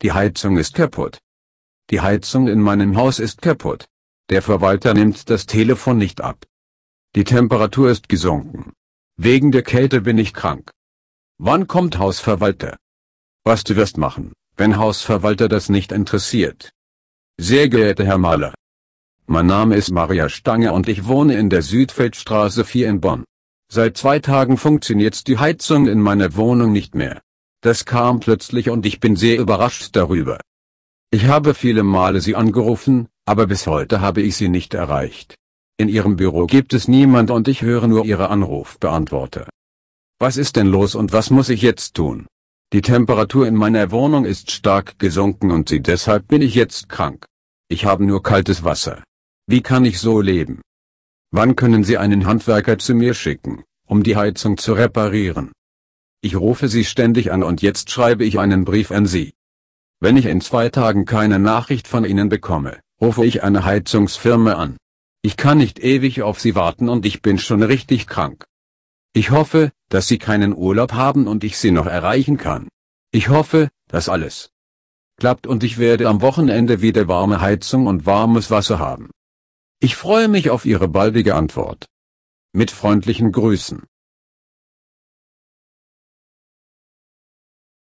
Die Heizung ist kaputt. Die Heizung in meinem Haus ist kaputt. Der Verwalter nimmt das Telefon nicht ab. Die Temperatur ist gesunken. Wegen der Kälte bin ich krank. Wann kommt Hausverwalter? Was du wirst machen, wenn Hausverwalter das nicht interessiert. Sehr geehrter Herr Mahler. Mein Name ist Maria Stange und ich wohne in der Südfeldstraße 4 in Bonn. Seit zwei Tagen funktioniert die Heizung in meiner Wohnung nicht mehr. Das kam plötzlich und ich bin sehr überrascht darüber. Ich habe viele Male sie angerufen, aber bis heute habe ich sie nicht erreicht. In ihrem Büro gibt es niemand und ich höre nur ihre Anrufbeantworter. Was ist denn los und was muss ich jetzt tun? Die Temperatur in meiner Wohnung ist stark gesunken und sie deshalb bin ich jetzt krank. Ich habe nur kaltes Wasser. Wie kann ich so leben? Wann können Sie einen Handwerker zu mir schicken, um die Heizung zu reparieren? Ich rufe Sie ständig an und jetzt schreibe ich einen Brief an Sie. Wenn ich in zwei Tagen keine Nachricht von Ihnen bekomme, rufe ich eine Heizungsfirma an. Ich kann nicht ewig auf Sie warten und ich bin schon richtig krank. Ich hoffe, dass Sie keinen Urlaub haben und ich Sie noch erreichen kann. Ich hoffe, dass alles klappt und ich werde am Wochenende wieder warme Heizung und warmes Wasser haben. Ich freue mich auf Ihre baldige Antwort. Mit freundlichen Grüßen.